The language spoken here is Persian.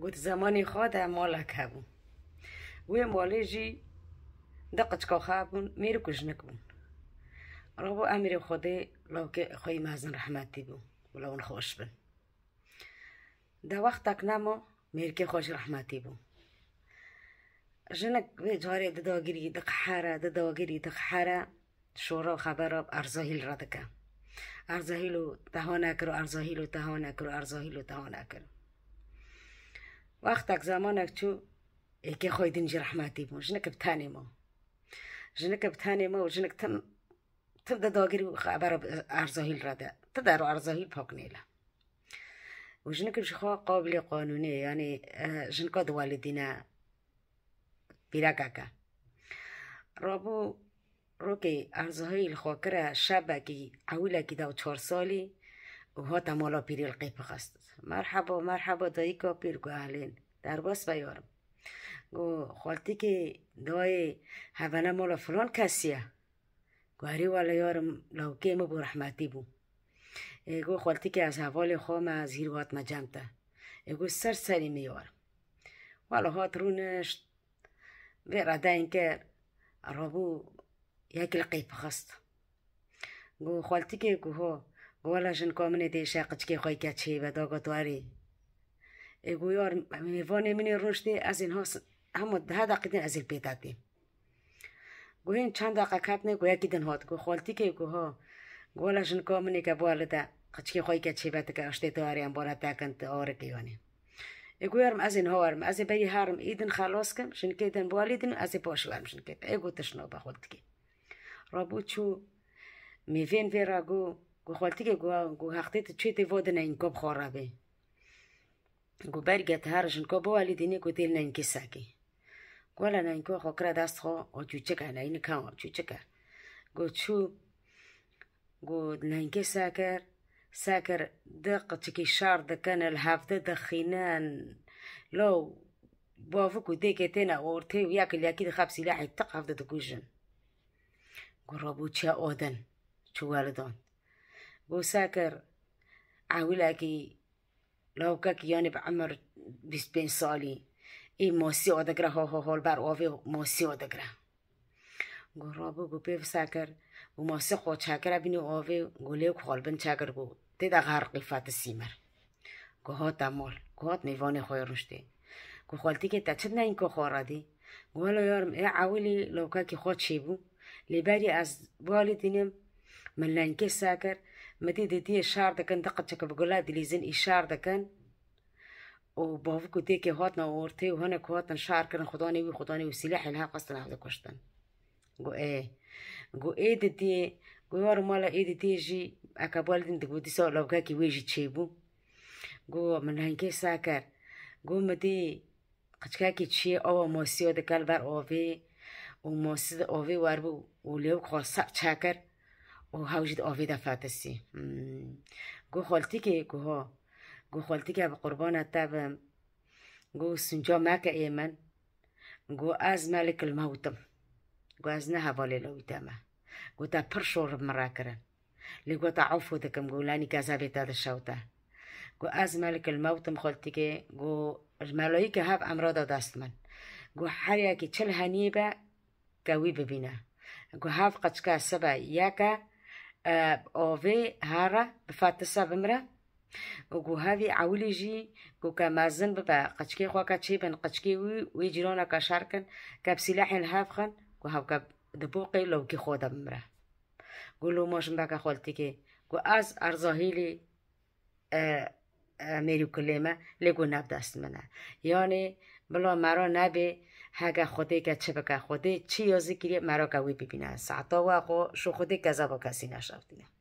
گوت زمانی خواد که بون، وی مالی جی دقت که بون میرو کش نکبون را امیر خوده لو که خوی مازن رحمتی بون ولون خوش بن دا وقت تک نما میر که خوش رحمتی بون جنک به جاری دا دقحاره دا دقحاره شورا خبر ارزاهیل را دکه ارزاهیلو تهانه کرو ارزاهیلو تهانه کرو ارزاهیلو تهانه کرو وقتك زمانك شو إيكي خوي دنجي بود، مو جنك بتاني مو جنك بتاني مو جنك تن تبدا داغري خبر ارزاهیل را ده تا در ارزاهیل پاک نیلا و جنک خواه قابل قانونی یعنی جنکا دوالدینا بیرکاکا رابو رو که ارزاهیل خواکره کره که عویله دو چهار سالی و ها مالا پیریل قیب خست مرحبا مرحبا دایی که پیر در باس بیارم گو خالتی که دای هفنه مال فلان کسیه گوهری والا یارم لوکی ما بو رحمتی بو گو خالتی که از حوال خام از هیروات مجمته گو سر سری میارم والا هات رونش برده این رابو یک لقیب خست گو خالتی که گو ها گو والا جن کامنه دیشه قچکی خواهی که چی و داگا تواری گویار میوانه منی روشتی از اینها همو ده دقیقه از پیداتی. دی گوین چند دقیقه نه گویا کی دن هات گو خوالتی که گوها ها گولشن کامنی که بالده قچکی خوی که چی بات که اشتی تو آریم بالا تاکنت آره کیانی گویارم از این هارم از بایی هارم ایدن خلاص کم شن که دن بالیدن از پاشو ورم شن که ایگو تشنو با که رابو چو میوین ویرا گو گو خوالتی که گو گو هختی چی تی وادن این کب خورابی gubargat harashinkobo walidini kutil nanki saki kuala nanko hokra dasho o chucheka naini kan o chucheka go chu go nanki sakar ساكر دق تكي شار دكان الهافتة دخينان لو بوافكو ديكتنا وورتي وياك اللي أكيد خاب سلاحي تق هافتة دكوجن قربو تشا أودن شوالدون بو ساكر عاولاكي Lovkak به عمر 25 سالی این ماسی آدگره ها ها هو بر آوی ماسی آدگره گرا بو گو پیو سکر و ماسی خود چکر بینی آوی گوله خال بن چکر گو تی دا غر قیفت سیمر گو ها دمال گو ها میوان خوی روشتی گو خالتی که چد نه این که خوارا دی گو هلو یارم ای عولی لوکا که خود چی بو لیبری از بالی دینم من لنکه سکر مديدة دي شار دكن دقتك بقولها دليزن إشار دكن وبوفكو ديكي هاتنا وورتي وهناك هاتنا شعر كان خداني وخداني وسلاح لها قصد لها كشتن جو ايه جو ايه دي دي جو يارو مالا ايه دي دي جي اكابوال دين دي بودي سوء لو كاكي ويجي تشيبو جو من هنكي ساكر جو مدي قشكاكي تشي او موسيو دكال بار اوفي وموسيد اوفي واربو وليو خلصا تشاكر او هاوجد آوی دفاتسی گو خالتی که گو ها گو خالتی که قربانت تب گو سنجا مکه ایمن گو از ملک الموتم گو از نه حوالی لوی گو تا پر شور مرا کرن لگو تا عفو دکم گو لانی کذابی تا گو از ملک الموتم خالتی که گو ملایکه هف امرادا دست من گو هر یکی چل هنیبه قوی ببینه گو هف قچکه سبه یکه اوفي هارا بفاتسا بمرا وگو هاوی عولی جی گو که مازن ببا قچکی خواه که چی بن قچکی وی وی جیرونا که شار کن که بسلاحین هاف خن گو هاو که دبوقی لوکی خود بمره گو لو موشن با که خولتی که گو از ارزاهیلی میرو کلیمه لگو نب دست منه یعنی بلا مرا نبی هگه خودی که چه بکه خودی چی یازی گیری مرا گوی ببینه ساعتا و شو خودی گذبا کسی نشد